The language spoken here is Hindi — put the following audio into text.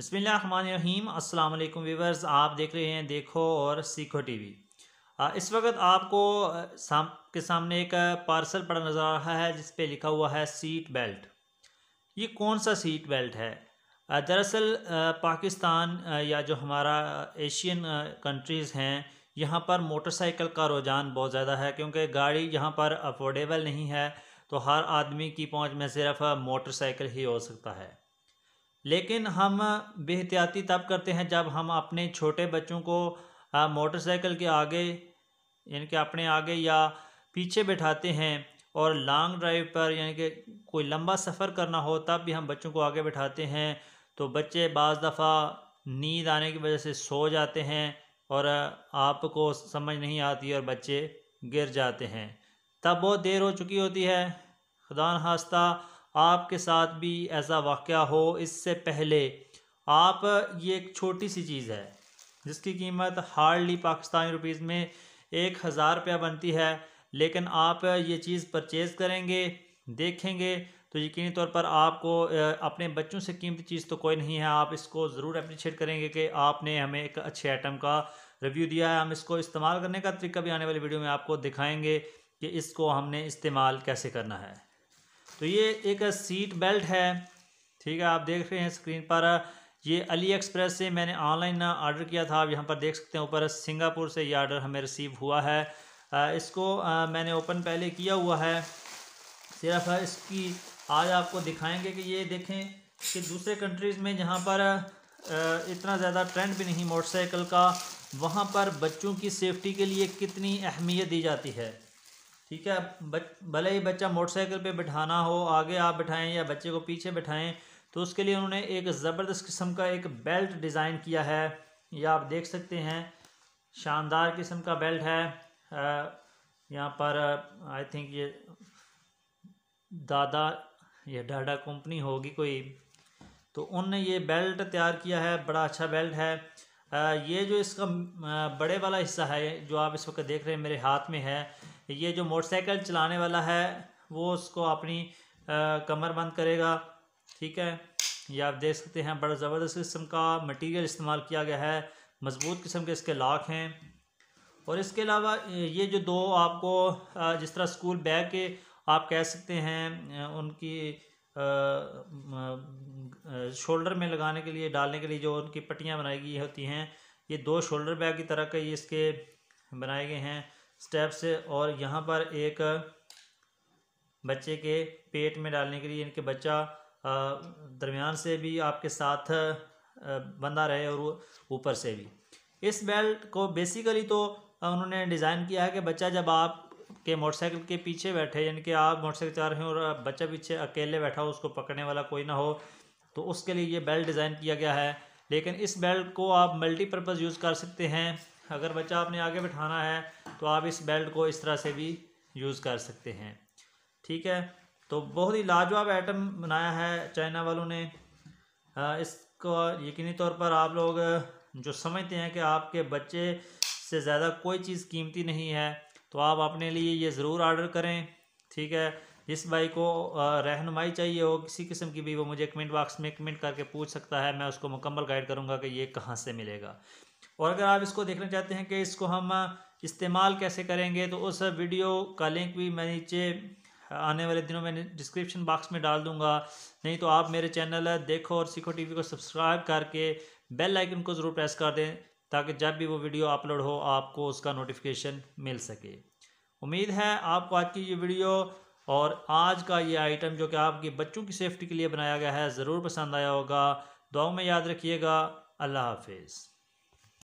बसमीम अल्लाम वालेकुम वीवर्स आप देख रहे हैं देखो और सीखो टीवी इस वक्त आपको साम के सामने एक पार्सल पड़ा नज़र आ रहा है जिस पे लिखा हुआ है सीट बेल्ट ये कौन सा सीट बेल्ट है दरअसल पाकिस्तान या जो हमारा एशियन कंट्रीज़ हैं यहाँ पर मोटरसाइकिल का रुझान बहुत ज़्यादा है क्योंकि गाड़ी यहाँ पर अफोर्डेबल नहीं है तो हर आदमी की पहुँच में सिर्फ मोटरसाइकिल ही हो सकता है लेकिन हम बेहतियाती तब करते हैं जब हम अपने छोटे बच्चों को मोटरसाइकिल के आगे यानी कि अपने आगे या पीछे बैठाते हैं और लॉन्ग ड्राइव पर यानी कि कोई लंबा सफ़र करना हो तब भी हम बच्चों को आगे बैठाते हैं तो बच्चे बज़ दफ़ा नींद आने की वजह से सो जाते हैं और आपको समझ नहीं आती और बच्चे गिर जाते हैं तब बहुत देर हो चुकी होती है खुदा हास्ता आपके साथ भी ऐसा वाक़ हो इससे पहले आप ये एक छोटी सी चीज़ है जिसकी कीमत हार्डली पाकिस्तानी रुपीज़ में एक हज़ार रुपया बनती है लेकिन आप ये चीज़ परचेज़ करेंगे देखेंगे तो यकीनी तौर पर आपको अपने बच्चों से कीमती चीज़ तो कोई नहीं है आप इसको ज़रूर अप्रिशिएट करेंगे कि आपने हमें एक अच्छे आइटम का रिव्यू दिया है हम इसको इस्तेमाल करने का तरीका भी आने वाली वीडियो में आपको दिखाएंगे कि इसको हमने इस्तेमाल कैसे करना है तो ये एक सीट बेल्ट है ठीक है आप देख रहे हैं स्क्रीन पर ये अली एक्सप्रेस से मैंने ऑनलाइन ऑर्डर किया था आप यहाँ पर देख सकते हैं ऊपर सिंगापुर से ये ऑर्डर हमें रिसीव हुआ है इसको मैंने ओपन पहले किया हुआ है सिर्फ इसकी आज आपको दिखाएंगे कि ये देखें कि दूसरे कंट्रीज़ में जहाँ पर इतना ज़्यादा ट्रेंड भी नहीं मोटरसाइकिल का वहाँ पर बच्चों की सेफ्टी के लिए कितनी अहमियत दी जाती है ठीक है बच भले ही बच्चा मोटरसाइकिल पे बिठाना हो आगे आप बिठाएं या बच्चे को पीछे बिठाएं तो उसके लिए उन्होंने एक ज़बरदस्त किस्म का एक बेल्ट डिज़ाइन किया है यह आप देख सकते हैं शानदार किस्म का बेल्ट है यहाँ पर आई थिंक ये दादा ये डाडा कंपनी होगी कोई तो उनने ये बेल्ट तैयार किया है बड़ा अच्छा बेल्ट है आ, ये जो इसका बड़े वाला हिस्सा है जो आप इस वक्त देख रहे हैं मेरे हाथ में है ये जो मोटरसाइकिल चलाने वाला है वो उसको अपनी कमर बंद करेगा ठीक है ये आप देख सकते हैं बड़ा ज़बरदस्त किस्म का मटेरियल इस्तेमाल किया गया है मज़बूत किस्म के इसके लाख हैं और इसके अलावा ये जो दो आपको जिस तरह स्कूल बैग के आप कह सकते हैं उनकी शोल्डर में लगाने के लिए डालने के लिए जो उनकी पट्टियाँ बनाई गई होती हैं ये दो शोल्डर बैग की तरह के ये इसके बनाए गए हैं स्टेप्स और यहाँ पर एक बच्चे के पेट में डालने के लिए इनके बच्चा दरमियान से भी आपके साथ बंधा रहे और ऊपर से भी इस बेल्ट को बेसिकली तो उन्होंने डिज़ाइन किया है कि बच्चा जब आप के मोटरसाइकिल के पीछे बैठे यानी कि आप मोटरसाइकिल चला रहे हो और बच्चा पीछे अकेले बैठा हो उसको पकड़ने वाला कोई ना हो तो उसके लिए ये बेल्ट डिज़ाइन किया गया है लेकिन इस बेल्ट को आप मल्टीपर्पज़ यूज़ कर सकते हैं अगर बच्चा आपने आगे बैठाना है तो आप इस बेल्ट को इस तरह से भी यूज़ कर सकते हैं ठीक है तो बहुत ही लाजवाब आइटम बनाया है चाइना वालों ने इसको यकीनी तौर पर आप लोग जो समझते हैं कि आपके बच्चे से ज़्यादा कोई चीज़ कीमती नहीं है तो आप अपने लिए ये ज़रूर आर्डर करें ठीक है जिस भाई को रहनुमाई चाहिए हो किसी किस्म की भी वो मुझे कमेंट बॉक्स में कमेंट करके पूछ सकता है मैं उसको मुकम्मल गाइड करूँगा कि ये कहाँ से मिलेगा और अगर आप इसको देखना चाहते हैं कि इसको हम इस्तेमाल कैसे करेंगे तो उस वीडियो का लिंक भी मैं नीचे आने वाले दिनों में डिस्क्रिप्शन बॉक्स में डाल दूंगा नहीं तो आप मेरे चैनल देखो और सीखो टीवी को सब्सक्राइब करके बेल आइकन को ज़रूर प्रेस कर दें ताकि जब भी वो वीडियो अपलोड हो आपको उसका नोटिफिकेशन मिल सके उम्मीद है आपको आज की ये वीडियो और आज का ये आइटम जो कि आपके बच्चों की सेफ्टी के लिए बनाया गया है ज़रूर पसंद आया होगा दुआओं में याद रखिएगा अल्लाह हाफिज़